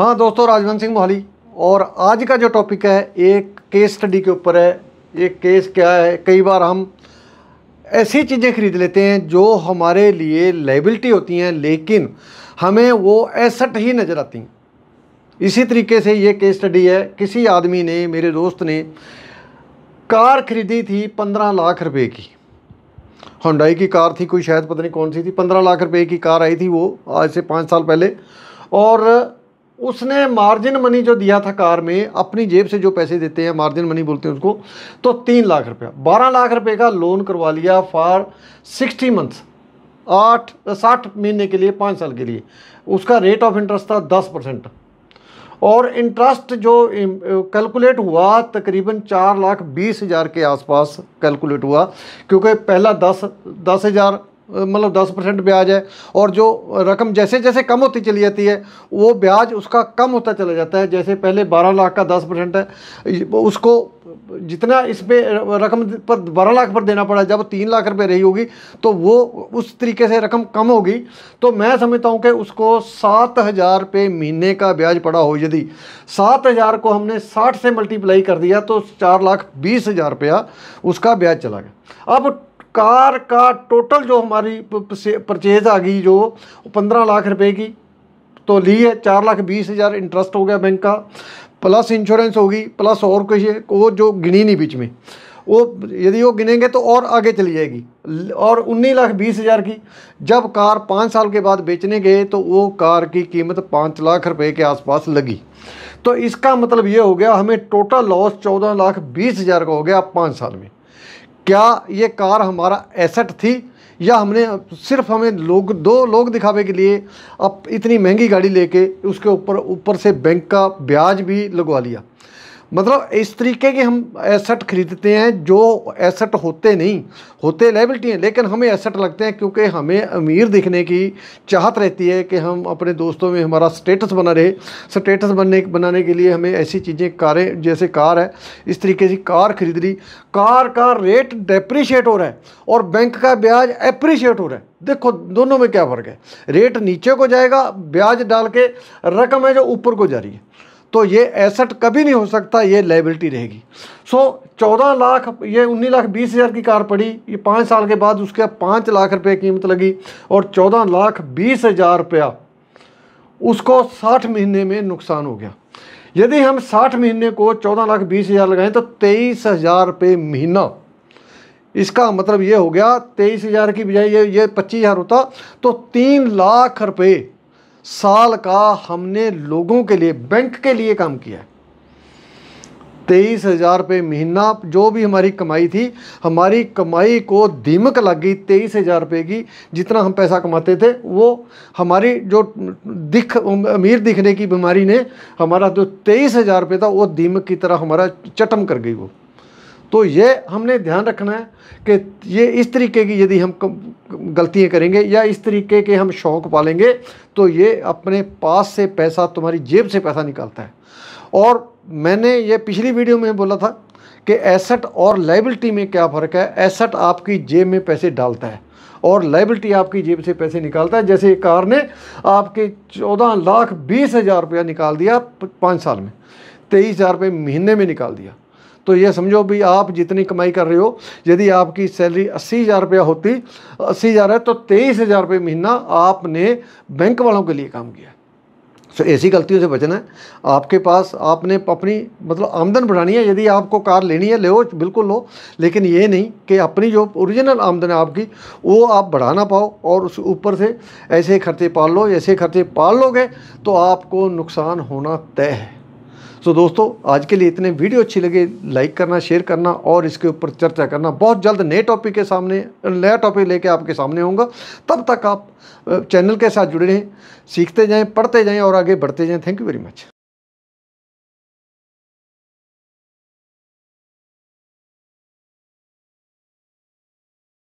हाँ दोस्तों राजवंत सिंह मोहाली और आज का जो टॉपिक है एक केस स्टडी के ऊपर है एक केस क्या है कई बार हम ऐसी चीज़ें खरीद लेते हैं जो हमारे लिए लाइबिलिटी होती हैं लेकिन हमें वो एसेट ही नज़र आती इसी तरीके से ये केस स्टडी है किसी आदमी ने मेरे दोस्त ने कार खरीदी थी पंद्रह लाख रुपए की हंडाई की कार थी कोई शायद पता नहीं कौन सी थी पंद्रह लाख रुपए की कार आई थी वो आज से पाँच साल पहले और उसने मार्जिन मनी जो दिया था कार में अपनी जेब से जो पैसे देते हैं मार्जिन मनी बोलते हैं उसको तो तीन लाख रुपया बारह लाख रुपए का लोन करवा लिया फॉर सिक्सटी मंथ्स आठ साठ महीने के लिए पाँच साल के लिए उसका रेट ऑफ इंटरेस्ट था दस परसेंट और इंटरेस्ट जो कैलकुलेट हुआ तकरीबन चार लाख बीस हज़ार के आसपास कैलकुलेट हुआ क्योंकि पहला दस दस हज़ार मतलब दस परसेंट ब्याज है और जो रकम जैसे जैसे कम होती चली जाती है वो ब्याज उसका कम होता चला जाता है जैसे पहले बारह लाख का दस परसेंट है उसको जितना इस पर रकम पर बारह लाख पर देना पड़ा जब तीन लाख रुपए रही होगी तो वो उस तरीके से रकम कम होगी तो मैं समझता हूँ कि उसको सात हज़ार रुपये महीने का ब्याज पड़ा हो यदि सात हज़ार को हमने साठ से मल्टीप्लाई कर दिया तो चार लाख बीस हज़ार रुपया उसका ब्याज चला गया अब कार का टोटल जो हमारी परचेज आ गई जो पंद्रह लाख रुपए की तो ली है चार लाख बीस हज़ार इंटरेस्ट हो गया बैंक का प्लस इंश्योरेंस होगी प्लस और कुछ है वो जो गिनी नहीं बीच में वो यदि वो गिनेंगे तो और आगे चली जाएगी और उन्नीस लाख बीस हज़ार की जब कार पाँच साल के बाद बेचने गए तो वो कार की कीमत पाँच लाख रुपए के आसपास लगी तो इसका मतलब ये हो गया हमें टोटल लॉस चौदह लाख बीस हज़ार का हो गया पाँच साल में क्या ये कार हमारा एसेट थी या हमने सिर्फ हमें लोग दो लोग दिखावे के लिए अब इतनी महंगी गाड़ी लेके उसके ऊपर ऊपर से बैंक का ब्याज भी लगवा लिया मतलब इस तरीके के हम एसेट खरीदते हैं जो एसेट होते नहीं होते लाइबिलिटी हैं लेकिन हमें एसेट लगते हैं क्योंकि हमें अमीर दिखने की चाहत रहती है कि हम अपने दोस्तों में हमारा स्टेटस बना रहे स्टेटस बनने बनाने के लिए हमें ऐसी चीज़ें कारें जैसे कार है इस तरीके से कार खरीद ली कार का रेट डेप्रिशिएट हो रहा है और बैंक का ब्याज अप्रिशिएट हो रहा है देखो दोनों में क्या फ़र्क है रेट नीचे को जाएगा ब्याज डाल के रकम है जो ऊपर को जा रही है तो ये एसेट कभी नहीं हो सकता ये लाइबिलिटी रहेगी सो so, चौदह लाख ये उन्नीस लाख बीस हज़ार की कार पड़ी ये पाँच साल के बाद उसके पाँच लाख रुपए कीमत लगी और चौदह लाख बीस हज़ार रुपया उसको साठ महीने में नुकसान हो गया यदि हम साठ महीने को चौदह लाख बीस हज़ार लगाएं तो तेईस हज़ार रुपये महीना इसका मतलब ये हो गया तेईस हज़ार की बजाय ये ये पच्चीस हज़ार होता तो तीन लाख रुपये साल का हमने लोगों के लिए बैंक के लिए काम किया तेईस हज़ार रुपये महीना जो भी हमारी कमाई थी हमारी कमाई को दीमक लग गई तेईस हज़ार रुपये की जितना हम पैसा कमाते थे वो हमारी जो दिख अमीर दिखने की बीमारी ने हमारा जो तेईस हज़ार रुपये था वो दीमक की तरह हमारा चटम कर गई वो तो ये हमने ध्यान रखना है कि ये इस तरीके की यदि हम गलतियाँ करेंगे या इस तरीके के हम शौक़ पालेंगे तो ये अपने पास से पैसा तुम्हारी जेब से पैसा निकालता है और मैंने ये पिछली वीडियो में बोला था कि एसेट और लाइबिलिटी में क्या फ़र्क है एसेट आपकी जेब में पैसे डालता है और लाइबिलिटी आपकी जेब से पैसे निकालता है जैसे एक कार ने आपके चौदह लाख बीस हज़ार रुपया निकाल दिया पाँच साल में तेईस हज़ार रुपये महीने में निकाल दिया तो ये समझो भी आप जितनी कमाई कर रहे हो यदि आपकी सैलरी अस्सी हज़ार रुपया होती अस्सी हज़ार है तो तेईस हज़ार रुपये महीना आपने बैंक वालों के लिए काम किया सो ऐसी गलतियों से बचना है आपके पास आपने अपनी मतलब आमदन बढ़ानी है यदि आपको कार लेनी है ले बिल्कुल लो लेकिन ये नहीं कि अपनी जो ओरिजिनल आमदन है आपकी वो आप बढ़ा ना पाओ और उस ऊपर से ऐसे खर्चे पाल लो ऐसे खर्चे पाल लोगे तो आपको नुकसान होना तय है सो दोस्तों आज के लिए इतने वीडियो अच्छी लगे लाइक करना शेयर करना और इसके ऊपर चर्चा करना बहुत जल्द नए टॉपिक के सामने नया टॉपिक लेके आपके सामने होंगे तब तक आप चैनल के साथ जुड़े रहें सीखते जाएँ पढ़ते जाएँ और आगे बढ़ते जाएँ थैंक यू वेरी मच